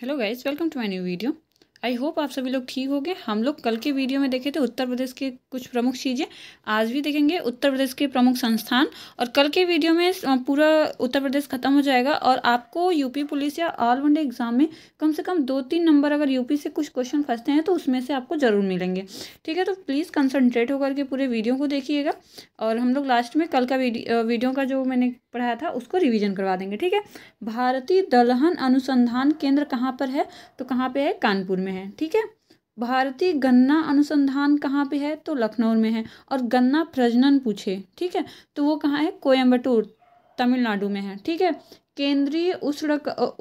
hello guys welcome to my new video I hope आप सभी लोग ठीक होंगे हम लोग कल के वीडियो में देखे थे उत्तर प्रदेश के कुछ प्रमुख चीज़ें आज भी देखेंगे उत्तर प्रदेश के प्रमुख संस्थान और कल के वीडियो में पूरा उत्तर प्रदेश खत्म हो जाएगा और आपको यूपी पुलिस या ऑल वनडे एग्जाम में कम से कम दो तीन नंबर अगर यूपी से कुछ क्वेश्चन फंसते हैं तो उसमें से आपको ज़रूर मिलेंगे ठीक है तो प्लीज़ कंसनट्रेट होकर के पूरे वीडियो को देखिएगा और हम लोग लास्ट में कल का वीडियो का जो मैंने पढ़ाया था उसको रिविजन करवा देंगे ठीक है भारतीय दलहन अनुसंधान केंद्र कहाँ पर है तो कहाँ पर है कानपुर में में है ठीक है भारतीय गन्ना अनुसंधान कहाँ पे है तो लखनऊ में है और गन्ना प्रजनन पूछे ठीक है तो वो कहाँ है कोयम्बटूर तमिलनाडु में है ठीक है केंद्रीय उष्ण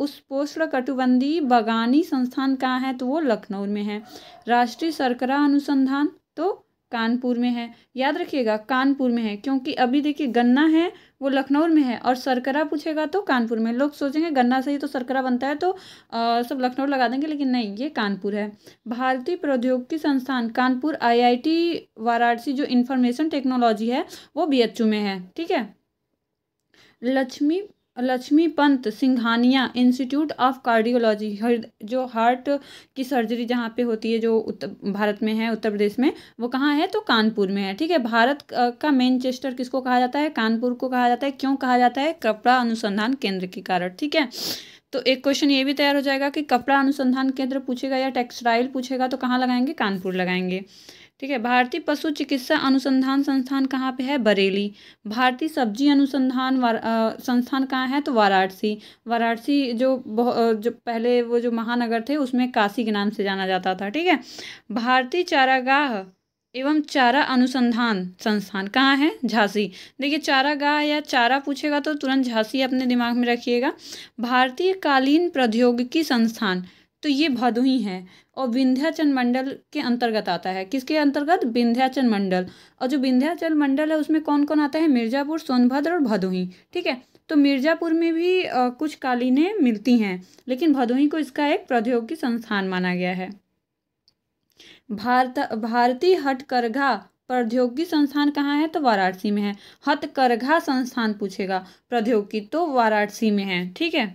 उस पोषण कटुबंधी बागानी संस्थान कहाँ है तो वो लखनऊ में है राष्ट्रीय सरकरा अनुसंधान तो कानपुर में है याद रखिएगा कानपुर में है क्योंकि अभी देखिए गन्ना है वो लखनऊ में है और सरकरा पूछेगा तो कानपुर में लोग सोचेंगे गन्ना से ही तो सरकरा बनता है तो आ, सब लखनऊ लगा देंगे लेकिन नहीं ये कानपुर है भारतीय प्रौद्योगिकी संस्थान कानपुर आईआईटी वाराणसी जो इन्फॉर्मेशन टेक्नोलॉजी है वो बी में है ठीक है Lakshmi Lakshmi Pant Singhania institute of cardiology जो हार्ट की सर्जरी जहाँ पे होती है जो उत्तर भारत में है उत्तर प्रदेश में वो कहाँ है तो कानपुर में है ठीक है भारत का मैनचेस्टर किसको कहा जाता है कानपुर को कहा जाता है क्यों कहा जाता है कपड़ा अनुसंधान केंद्र के कारण ठीक है तो एक क्वेश्चन ये भी तैयार हो जाएगा कि कपड़ा अनुसंधान केंद्र पूछेगा या टेक्सटाइल पूछेगा तो कहाँ लगाएंगे कानपुर लगाएंगे ठीक है भारतीय पशु चिकित्सा अनुसंधान संस्थान कहाँ पे है बरेली भारतीय सब्जी अनुसंधान संस्थान कहाँ है तो वाराणसी वाराणसी जो जो पहले वो जो महानगर थे उसमें काशी के नाम से जाना जाता था ठीक है भारतीय चारागाह एवं चारा अनुसंधान संस्थान कहाँ है झांसी देखिए चारागाह या चारा पूछेगा तो तुरंत झांसी अपने दिमाग में रखिएगा भारतीय कालीन प्रौद्योगिकी संस्थान तो ये भदोही हैं और विंध्याचल मंडल के अंतर्गत आता है किसके अंतर्गत विंध्याचल मंडल और जो विंध्याचल मंडल है उसमें कौन कौन आता है मिर्ज़ापुर सोनभद्र और भदोही ठीक है तो मिर्ज़ापुर में भी आ, कुछ कालीने मिलती हैं लेकिन भदोही को इसका एक प्रौद्योगिकी संस्थान माना गया है भारत भारतीय हटकरघा प्रौद्योगिकी संस्थान कहाँ है तो वाराणसी में है हथकरघा संस्थान पूछेगा प्रौद्योगिकी तो वाराणसी में है ठीक है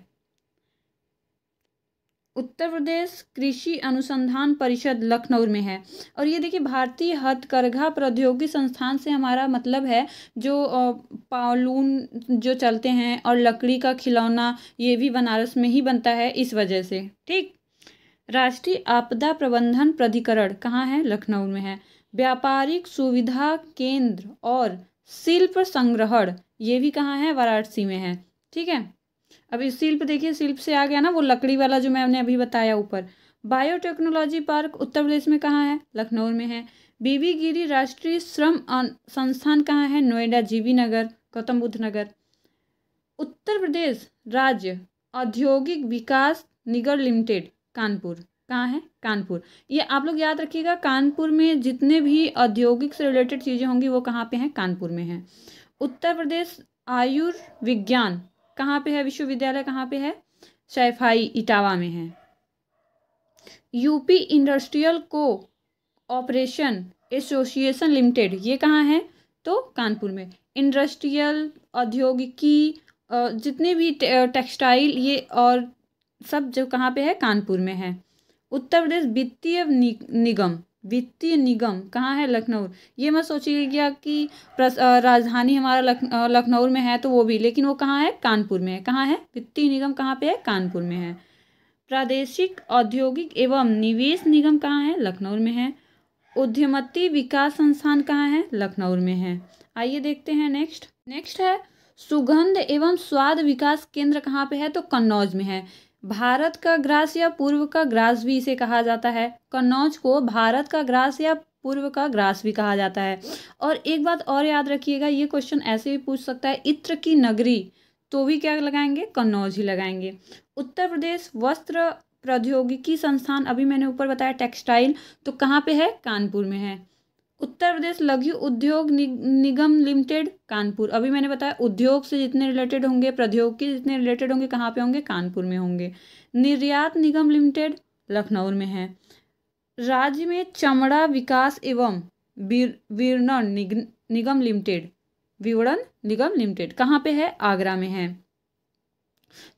उत्तर प्रदेश कृषि अनुसंधान परिषद लखनऊ में है और ये देखिए भारतीय हथकरघा प्रौद्योगिकी संस्थान से हमारा मतलब है जो पालून जो चलते हैं और लकड़ी का खिलौना ये भी बनारस में ही बनता है इस वजह से ठीक राष्ट्रीय आपदा प्रबंधन प्राधिकरण कहाँ है लखनऊ में है व्यापारिक सुविधा केंद्र और शिल्प संग्रहण ये भी कहाँ है वाराणसी में है ठीक है अब इस शिल्प देखिए शिल्प से आ गया ना वो लकड़ी वाला जो मैंने अभी बताया ऊपर बायोटेक्नोलॉजी पार्क उत्तर प्रदेश में कहाँ है लखनऊ में है बीबी गिरी राष्ट्रीय श्रम संस्थान कहाँ है नोएडा जीबी नगर गौतम बुद्ध नगर उत्तर प्रदेश राज्य औद्योगिक विकास निगम लिमिटेड कानपुर कहाँ है कानपुर ये आप लोग याद रखिएगा कानपुर में जितने भी औद्योगिक से रिलेटेड चीज़ें होंगी वो कहाँ पे हैं कानपुर में हैं उत्तर प्रदेश आयुर्विज्ञान कहाँ पे है विश्वविद्यालय कहाँ पे है शैफाई इटावा में है UP industrial cooperation association limited ये कहाँ है तो कानपुर में इंडस्ट्रियल औद्योगिकी जितने भी टेक्सटाइल ये और सब जो कहाँ पे है कानपुर में है उत्तर प्रदेश वित्तीय निगम वित्तीय निगम कहाँ है लखनऊ ये मत सोचिएगा कि राजधानी हमारा लखनऊ में है तो वो भी लेकिन वो कहाँ है कानपुर में है कहाँ है वित्तीय निगम कहाँ पे है कानपुर में है प्रादेशिक औद्योगिक एवं निवेश निगम कहाँ है लखनऊ में है उद्यमती विकास संस्थान कहाँ है लखनऊ में है आइए देखते हैं नेक्स्ट नेक्स्ट है सुगंध एवं स्वाद विकास केंद्र कहाँ पे है तो कन्नौज में है भारत का ग्रास या पूर्व का ग्रास भी इसे कहा जाता है कन्नौज को भारत का ग्रास या पूर्व का ग्रास भी कहा जाता है और एक बात और याद रखिएगा ये क्वेश्चन ऐसे भी पूछ सकता है इत्र की नगरी तो भी क्या लगाएंगे कन्नौज ही लगाएंगे उत्तर प्रदेश वस्त्र प्रौद्योगिकी संस्थान अभी मैंने ऊपर बताया टेक्सटाइल तो कहाँ पे है कानपुर में है उत्तर प्रदेश लघु उद्योग निगम लिमिटेड कानपुर अभी मैंने बताया उद्योग से जितने रिलेटेड होंगे प्रौद्योगिकी जितने रिलेटेड होंगे कहाँ पे होंगे कानपुर में होंगे निर्यात निगम लिमिटेड लखनऊ में है राज्य में चमड़ा विकास एवं विवरण निग, निगम लिमिटेड विवरण निगम लिमिटेड कहाँ पे है आगरा में है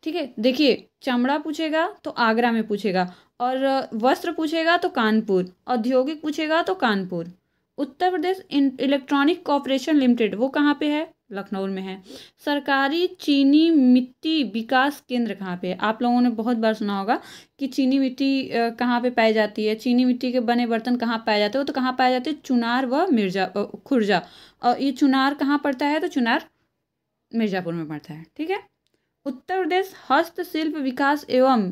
ठीक है देखिए चमड़ा पूछेगा तो आगरा में पूछेगा और वस्त्र पूछेगा तो कानपुर औद्योगिक पूछेगा तो Kanpur Uttar Pradesh electronic corporation limited वो कहाँ पे है लखनऊ में है सरकारी चीनी मिट्टी विकास केंद्र कहाँ पे है आप लोगों ने बहुत बार सुना होगा कि चीनी मिट्टी कहाँ पे पाई जाती है चीनी मिट्टी के बने बर्तन कहाँ पाए जाते हैं वो तो कहाँ पाए जाते हैं चुनार व मिर्जा खुर्जा और ये चुनार कहाँ पड़ता है तो चुनार मिर्जापुर में पड़ता है ठीक है उत्तर प्रदेश हस्तशिल्प विकास एवं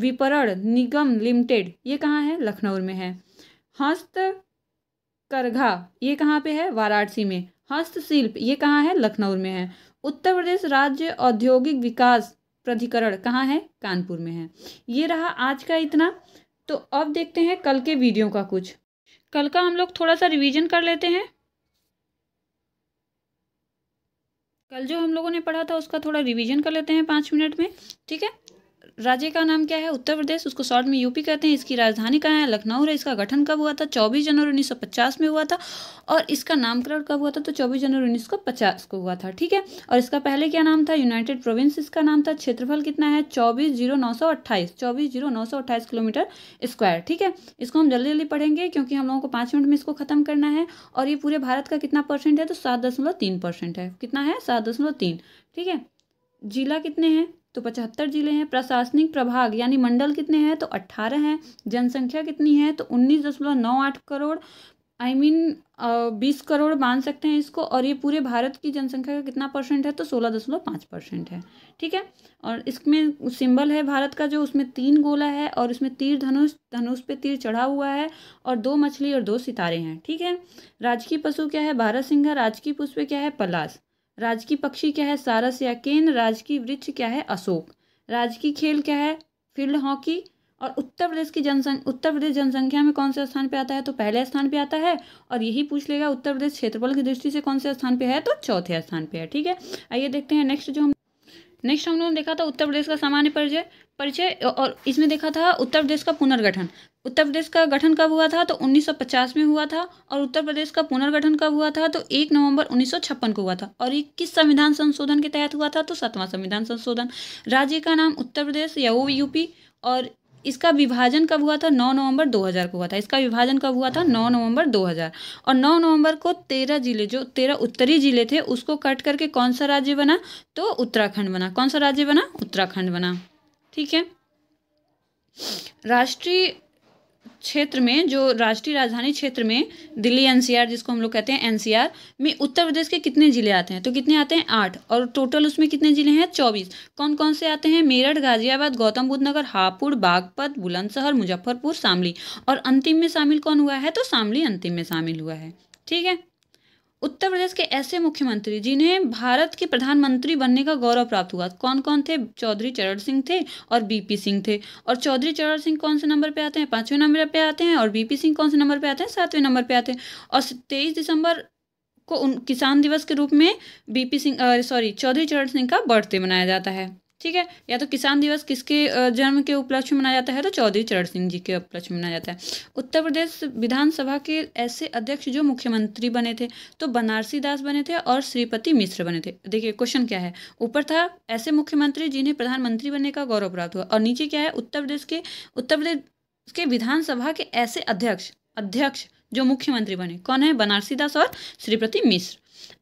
विपरण निगम लिमिटेड ये कहाँ है लखनऊ में है हस्त करघा ये कहाँ पे है वाराणसी में हस्तशिल्प ये कहाँ है लखनऊ में है उत्तर प्रदेश राज्य औद्योगिक विकास प्राधिकरण कहाँ है कानपुर में है ये रहा आज का इतना तो अब देखते हैं कल के वीडियो का कुछ कल का हम लोग थोड़ा सा रिवीजन कर लेते हैं कल जो हम लोगों ने पढ़ा था उसका थोड़ा रिवीजन कर लेते हैं पाँच मिनट में ठीक है राज्य का नाम क्या है उत्तर प्रदेश उसको शॉर्ट में यूपी कहते हैं इसकी राजधानी कहाँ है लखनऊ है इसका गठन कब हुआ था चौबीस जनवरी उन्नीस में हुआ था और इसका नामकरण कब हुआ था तो चौबीस जनवरी उन्नीस को हुआ था ठीक है और इसका पहले क्या नाम था यूनाइटेड प्रोविंस इसका नाम था क्षेत्रफल कितना है चौबीस जीरो नौ सौ अट्ठाईस चौबीस जीरो नौ सौ अट्ठाईस किलोमीटर स्क्वायर ठीक है इसको हम जल्दी जल्दी पढ़ेंगे क्योंकि हम लोगों को पाँच मिनट में इसको खत्म करना है और ये पूरे भारत का कितना परसेंट है तो सात दशमलव तीन परसेंट है कितना है सात दशमलव तीन ठीक है जिला कितने हैं तो पचहत्तर जिले हैं प्रशासनिक प्रभाग यानी मंडल कितने हैं तो अट्ठारह हैं जनसंख्या कितनी है तो उन्नीस दशमलव नौ आठ करोड़ आई मीन बीस करोड़ मान सकते हैं इसको और ये पूरे भारत की जनसंख्या का कितना परसेंट है तो सोलह दशमलव पाँच परसेंट है ठीक है और इसमें सिंबल है भारत का जो उसमें तीन गोला है और इसमें तीर धनुष धनुष पे तीर चढ़ा हुआ है और दो मछली और दो सितारे हैं ठीक है राजकीय पशु क्या है बारह सिंह राजकीय पुष्प क्या है पलाश राजकी पक्षी क्या है सारस या केन राजकीय वृक्ष क्या है अशोक राजकीय खेल क्या है फील्ड हॉकी और उत्तर प्रदेश की जनसंख्या उत्तर प्रदेश जनसंख्या में कौन से स्थान पे आता है तो पहले स्थान पे आता है और यही पूछ लेगा उत्तर प्रदेश क्षेत्रफल की दृष्टि से कौन से स्थान पे है तो चौथे स्थान पे है ठीक है आइए देखते हैं नेक्स्ट जो हम नेक्स्ट हम लोगों ने देखा था उत्तर प्रदेश का सामान्य परिचय परिचय और इसमें देखा था उत्तर प्रदेश का पुनर्गठन उत्तर प्रदेश का गठन कब हुआ था तो 1950 में हुआ था और उत्तर प्रदेश का पुनर्गठन कब हुआ था तो 1 नवंबर 1956 को हुआ था और ये किस संविधान संशोधन के तहत हुआ था तो सातवां संविधान संशोधन राज्य का नाम उत्तर प्रदेश या वो यूपी और इसका विभाजन कब हुआ था 9 नवंबर 2000 को हुआ था इसका विभाजन कब हुआ था 9 नवंबर 2000 और 9 नवंबर को 13 जिले जो 13 उत्तरी जिले थे उसको कट करके कौन सा राज्य बना तो उत्तराखंड बना कौन सा राज्य बना उत्तराखंड बना ठीक है राष्ट्रीय क्षेत्र में जो राष्ट्रीय राजधानी क्षेत्र में दिल्ली एनसीआर जिसको हम लोग कहते हैं एनसीआर में उत्तर प्रदेश के कितने ज़िले आते हैं तो कितने आते हैं आठ और टोटल उसमें कितने ज़िले हैं चौबीस कौन कौन से आते हैं मेरठ गाजियाबाद गौतम बुद्ध नगर हापुड़ बागपत बुलंदशहर मुजफ्फरपुर शामली और अंतिम में शामिल कौन हुआ है तो शामली अंतिम में शामिल हुआ है ठीक है उत्तर प्रदेश के ऐसे मुख्यमंत्री जिन्हें भारत के प्रधानमंत्री बनने का गौरव प्राप्त हुआ कौन कौन थे चौधरी चरण सिंह थे और बीपी सिंह थे और चौधरी चरण सिंह कौन से नंबर पे आते हैं पाँचवें नंबर पे आते हैं और बीपी सिंह कौन से नंबर पे आते हैं सातवें नंबर पे आते हैं और तेईस दिसंबर को उन किसान दिवस के रूप में बीपी सिंह सॉरी चौधरी चरण सिंह का बर्थडे मनाया जाता है ठीक है या तो किसान दिवस किसके जन्म के उपलक्ष्य में मनाया जाता है तो चौधरी चरण सिंह जी के उपलक्ष्य में मनाया जाता है उत्तर प्रदेश विधानसभा के ऐसे अध्यक्ष जो मुख्यमंत्री बने थे तो बनारसी दास बने थे और श्रीपति मिश्र बने थे देखिए क्वेश्चन क्या है ऊपर था ऐसे मुख्यमंत्री जिन्हें प्रधानमंत्री बनने का गौरव प्राप्त हुआ और नीचे क्या है उत्तर प्रदेश के उत्तर प्रदेश के विधानसभा के ऐसे अध्यक्ष अध्यक्ष जो मुख्यमंत्री बने कौन है बनारसी दास और श्रीपति मिश्र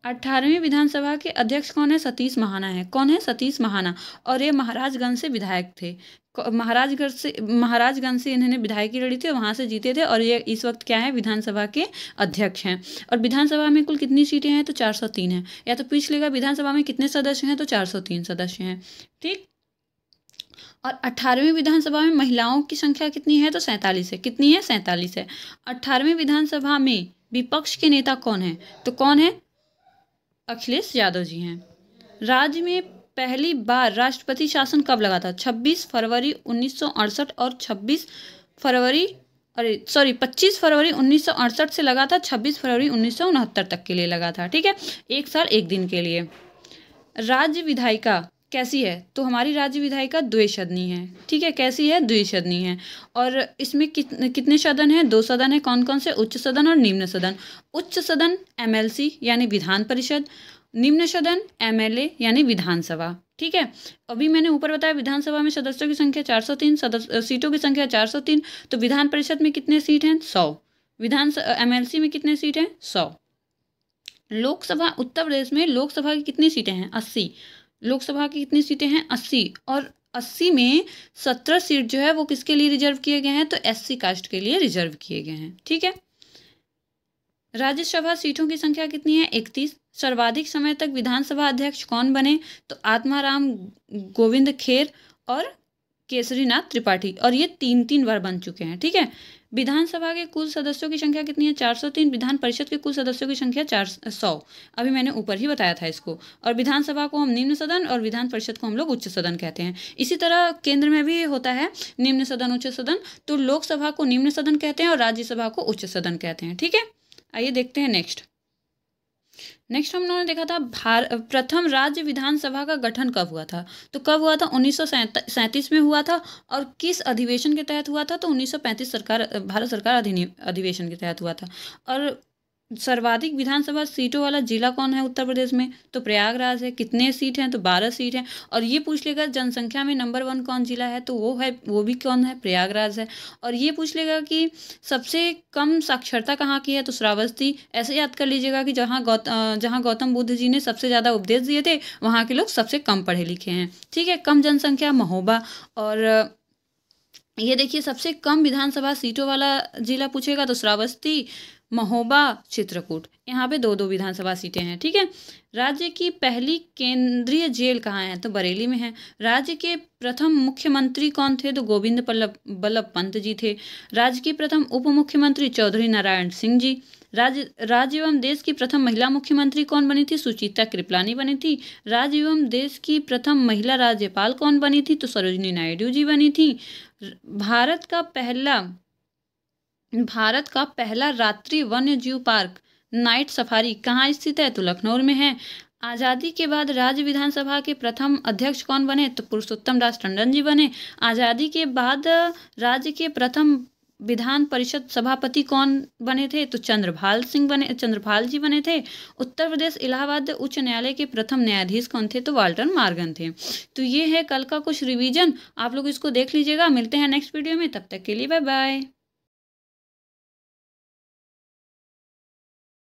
अठारहवीं विधानसभा के अध्यक्ष कौन है सतीश महाना है कौन है सतीश महाना और ये महाराजगंज से विधायक थे महाराजगढ़ से महाराजगंज से इन्होंने विधायकी लड़ी थी और वहाँ से जीते थे और ये इस वक्त क्या है विधानसभा के अध्यक्ष हैं और विधानसभा में कुल कितनी सीटें हैं तो 403 है या तो पूछ लेगा विधानसभा में कितने सदस्य हैं तो 403 सदस्य हैं ठीक और अठारहवीं विधानसभा में महिलाओं की संख्या कितनी है तो सैंतालीस है कितनी है सैंतालीस है अठारहवीं विधानसभा में विपक्ष के नेता कौन है तो कौन है अखिलेश यादव जी हैं राज्य में पहली बार राष्ट्रपति शासन कब लगा था 26 फरवरी उन्नीस और 26 फरवरी अरे सॉरी 25 फरवरी उन्नीस से लगा था 26 फरवरी उन्नीस तक के लिए लगा था ठीक है एक साल एक दिन के लिए राज्य विधायिका कैसी है तो हमारी राज्य विधायिका सदनी है ठीक है कैसी है सदनी है और इसमें कितने सदन हैं दो सदन हैं कौन कौन से उच्च सदन और निम्न सदन उच्च सदन एमएलसी यानी विधान परिषद निम्न सदन एमएलए यानी विधानसभा ठीक है अभी मैंने ऊपर बताया विधानसभा में सदस्यों की संख्या 403 सदस्य सीटों की संख्या तीन तो विधान परिषद में कितने सीट हैं सौ विधान एमएलसी में कितने सीट हैं सौ लोकसभा उत्तर प्रदेश में लोकसभा की कितनी सीटें हैं अस्सी लोकसभा की कितनी सीटें हैं अस्सी और अस्सी में सत्रह सीट जो है वो किसके लिए रिजर्व किए गए हैं तो एससी कास्ट के लिए रिजर्व किए गए हैं ठीक है राज्यसभा सीटों की संख्या कितनी है इकतीस सर्वाधिक समय तक विधानसभा अध्यक्ष कौन बने तो आत्माराम गोविंद खेर और केसरीनाथ त्रिपाठी और ये तीन तीन बार बन चुके हैं ठीक है विधानसभा के कुल सदस्यों की संख्या कितनी है 403 विधान परिषद के कुल सदस्यों की संख्या चार सौ अभी मैंने ऊपर ही बताया था इसको और विधानसभा को हम निम्न सदन और विधान परिषद को हम लोग उच्च सदन कहते हैं इसी तरह केंद्र में भी होता है निम्न सदन उच्च सदन तो लोकसभा को निम्न सदन कहते हैं और राज्यसभा को उच्च सदन कहते हैं ठीक है आइए देखते हैं नेक्स्ट नेक्स्ट हम लोगों ने देखा था भार प्रथम राज्य विधानसभा का गठन कब हुआ था तो कब हुआ था उन्नीस में हुआ था और किस अधिवेशन के तहत हुआ था तो 1935 सरकार भारत सरकार अधिवेशन के तहत हुआ था और सर्वाधिक विधानसभा सीटों वाला जिला कौन है उत्तर प्रदेश में तो प्रयागराज है कितने सीट हैं तो बारह सीट हैं और ये पूछ लेगा जनसंख्या में नंबर वन कौन जिला है तो वो है वो भी कौन है प्रयागराज है और ये पूछ लेगा कि सबसे कम साक्षरता कहाँ की है तो श्रावस्ती ऐसे याद कर लीजिएगा कि जहाँ गौतम जहाँ गौतम बुद्ध जी ने सबसे ज़्यादा उपदेश दिए थे वहाँ के लोग सबसे कम पढ़े लिखे हैं ठीक है कम जनसंख्या महोबा और ये देखिए सबसे कम विधानसभा सीटों वाला जिला पूछेगा तो श्रावस्ती महोबा चित्रकूट यहाँ पे दो दो विधानसभा सीटें हैं ठीक है राज्य की पहली केंद्रीय जेल कहाँ है तो बरेली में है राज्य के प्रथम मुख्यमंत्री कौन थे तो गोविंद पल्लभ बल्लभ पंत जी थे राज्य के प्रथम उप मुख्यमंत्री चौधरी नारायण सिंह जी राज्य राज्य एवं देश की प्रथम महिला मुख्यमंत्री कौन बनी थी सुचिता कृपलानी बनी थी राज्य एवं देश की प्रथम महिला राज्यपाल कौन बनी थी तो सरोजनी नायडू जी बनी थी भारत का पहला भारत का पहला रात्रि वन्य जीव पार्क नाइट सफारी कहाँ स्थित है तो लखनऊ में है आज़ादी के बाद राज्य विधानसभा के प्रथम अध्यक्ष कौन बने तो पुरुषोत्तम दास टंडन जी बने आज़ादी के बाद राज्य के प्रथम विधान परिषद सभापति कौन बने थे तो चंद्रभाल सिंह बने चंद्रभाल जी बने थे उत्तर प्रदेश इलाहाबाद उच्च न्यायालय के प्रथम न्यायाधीश कौन थे तो वाल्टर मार्गन थे तो ये है कल का कुछ रिवीजन आप लोग इसको देख लीजिएगा मिलते हैं नेक्स्ट वीडियो में तब तक के लिए बाय बाय